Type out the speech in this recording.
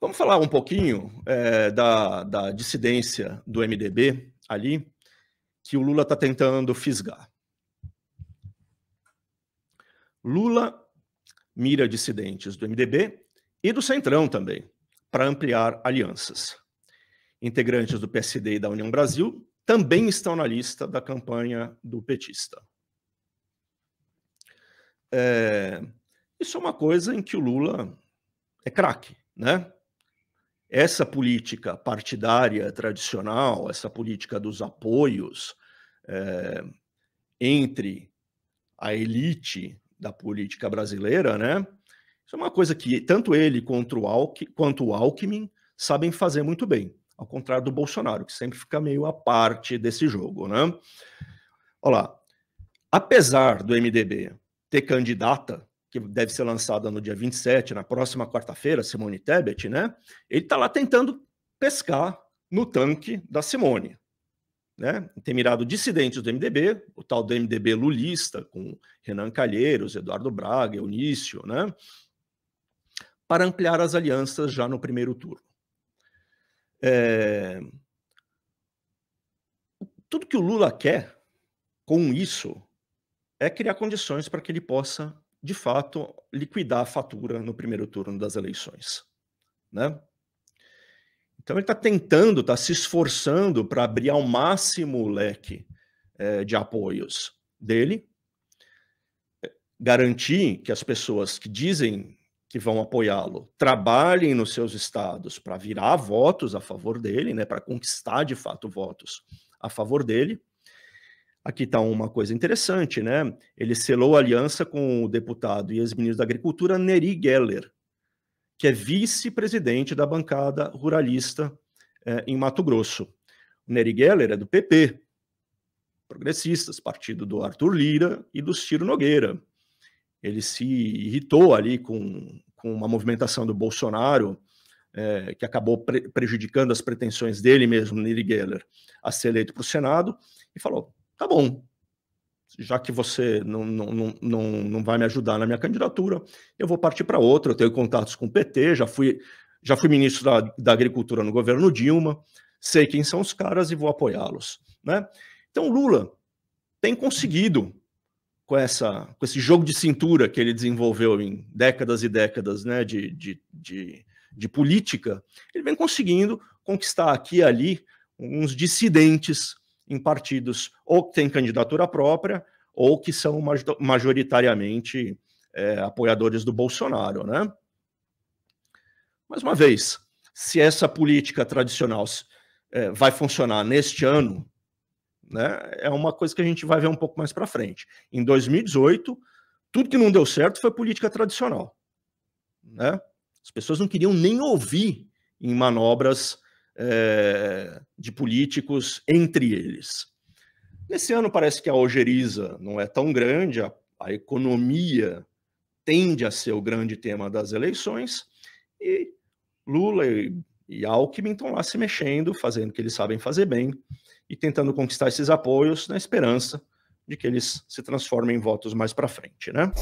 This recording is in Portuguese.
Vamos falar um pouquinho é, da, da, dissidência do MDB ali, que o Lula está tentando fisgar. Lula mira dissidentes do MDB e do Centrão também, para ampliar alianças. Integrantes do PSD e da União Brasil também estão na lista da campanha do petista. É, isso é uma coisa em que o Lula é craque, né? essa política partidária tradicional, essa política dos apoios é, entre a elite da política brasileira, né? Isso é uma coisa que tanto ele quanto o, Alck, quanto o Alckmin sabem fazer muito bem, ao contrário do Bolsonaro, que sempre fica meio à parte desse jogo, né? Olha lá, apesar do MDB ter candidata que deve ser lançada no dia 27, na próxima quarta-feira, Simone Tebet, né? Ele está lá tentando pescar no tanque da Simone. Né? Tem mirado dissidentes do MDB, o tal do MDB lulista, com Renan Calheiros, Eduardo Braga, Eunício, né? para ampliar as alianças já no primeiro turno. É... Tudo que o Lula quer com isso é criar condições para que ele possa de fato, liquidar a fatura no primeiro turno das eleições. Né? Então, ele está tentando, está se esforçando para abrir ao máximo o leque é, de apoios dele, eh, garantir que as pessoas que dizem que vão apoiá-lo trabalhem nos seus estados para virar votos a favor dele, né, para conquistar de fato votos a favor dele Aqui está uma coisa interessante, né? Ele selou aliança com o deputado e ex-ministro da Agricultura Neri Geller, que é vice-presidente da bancada ruralista é, em Mato Grosso. O Neri Geller é do PP, Progressistas, partido do Arthur Lira e do Ciro Nogueira. Ele se irritou ali com, com uma movimentação do Bolsonaro é, que acabou pre prejudicando as pretensões dele mesmo, Neri Geller, a ser eleito para o Senado, e falou: Tá bom. Já que você não, não, não, não vai me ajudar na minha candidatura, eu vou partir para outra. Eu tenho contatos com o PT, já fui, já fui ministro da, da Agricultura no governo Dilma, sei quem são os caras e vou apoiá-los. Né? Então, Lula tem conseguido com, essa, com esse jogo de cintura que ele desenvolveu em décadas e décadas né, de, de, de, de política, ele vem conseguindo conquistar aqui e ali uns dissidentes em partidos ou que têm candidatura própria ou que são majoritariamente é, apoiadores do Bolsonaro, né? Mais uma vez, se essa política tradicional é, vai funcionar neste ano, né, é uma coisa que a gente vai ver um pouco mais para frente. Em 2018, tudo que não deu certo foi política tradicional, né? As pessoas não queriam nem ouvir em manobras é, de políticos entre eles. Nesse ano parece que a algeriza não é tão grande, a, a economia tende a ser o grande tema das eleições, e Lula e, e Alckmin estão lá se mexendo, fazendo o que eles sabem fazer bem e tentando conquistar esses apoios na esperança de que eles se transformem em votos mais para frente, né?